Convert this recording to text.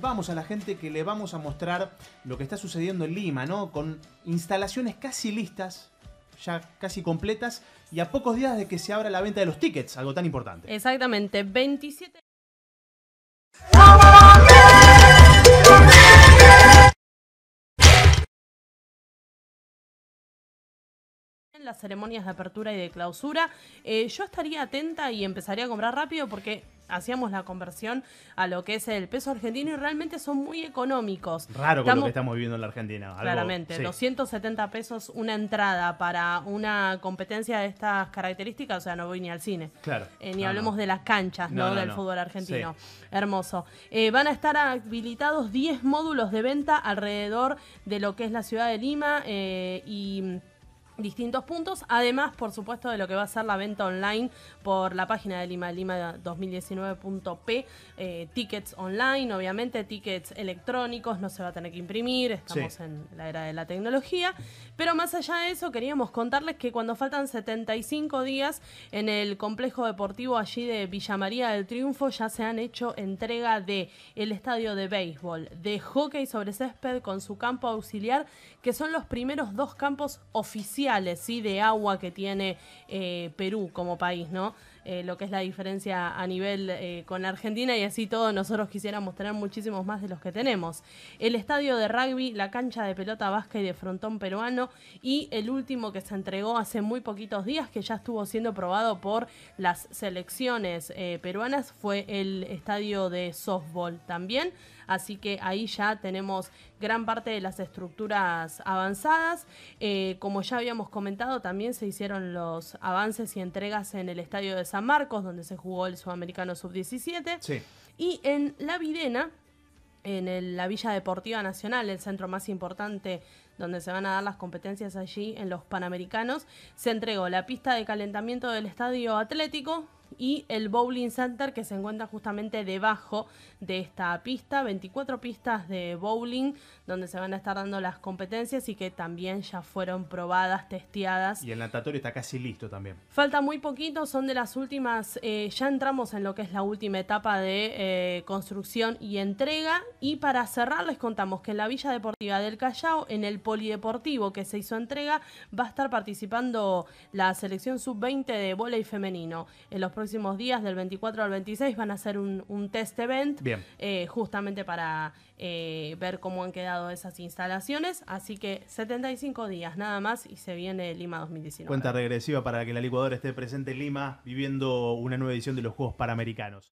vamos a la gente que le vamos a mostrar lo que está sucediendo en Lima, ¿no? Con instalaciones casi listas, ya casi completas, y a pocos días de que se abra la venta de los tickets, algo tan importante. Exactamente, 27 las ceremonias de apertura y de clausura. Eh, yo estaría atenta y empezaría a comprar rápido porque hacíamos la conversión a lo que es el peso argentino y realmente son muy económicos. Raro con lo que estamos viviendo en la Argentina. claramente, 270 pesos una entrada para una competencia de estas características, o sea, no voy ni al cine. Claro. Eh, ni hablemos de las canchas, ¿no? del fútbol argentino. Hermoso. Eh, van a estar habilitados 10 módulos de venta alrededor de lo que es la ciudad de Lima y distintos puntos, además por supuesto de lo que va a ser la venta online por la página de Lima Lima 2019.p, eh, tickets online, obviamente tickets electrónicos, no se va a tener que imprimir, estamos en la era de la tecnología, pero más allá de eso queríamos contarles que cuando faltan 75 días en el complejo deportivo allí de Villa María del Triunfo ya se han hecho entrega de el estadio de béisbol, de hockey sobre césped con su campo auxiliar, que son los primeros dos campos oficiales ¿sí? de agua que tiene eh, Perú como país, ¿no? Eh, lo que es la diferencia a nivel eh, con Argentina y así todos nosotros quisiéramos tener muchísimos más de los que tenemos. El estadio de rugby, la cancha de pelota vasca y de frontón peruano y el último que se entregó hace muy poquitos días que ya estuvo siendo probado por las selecciones eh, peruanas fue el estadio de softball también. Así que ahí ya tenemos gran parte de las estructuras avanzadas. como ya habíamos comentado, también se hicieron los avances y entregas en el estadio de San Marcos, donde se jugó el Sudamericano Sub-17. Y en La Videna, en la Villa Deportiva Nacional, el centro más importante donde se van a dar las competencias allí en los Panamericanos, se entregó la pista de calentamiento del Estadio Atlético y el Bowling Center que se encuentra justamente debajo de esta pista, 24 pistas de bowling donde se van a estar dando las competencias y que también ya fueron probadas, testeadas. Y el natatorio está casi listo también. Falta muy poquito, son de las últimas, eh, ya entramos en lo que es la última etapa de eh, construcción y entrega y para cerrar les contamos que en la Villa Deportiva del Callao, en el Polideportivo que se hizo entrega, va a estar participando la selección sub-20 de voleibol femenino en los próximos días, del 24 al 26, van a hacer un, test event eh, justamente para eh, ver cómo han quedado esas instalaciones. Así que 75 días nada más y se viene Lima 2019. Cuenta regresiva para que la licuadora esté presente en Lima viviendo una nueva edición de los Juegos Panamericanos.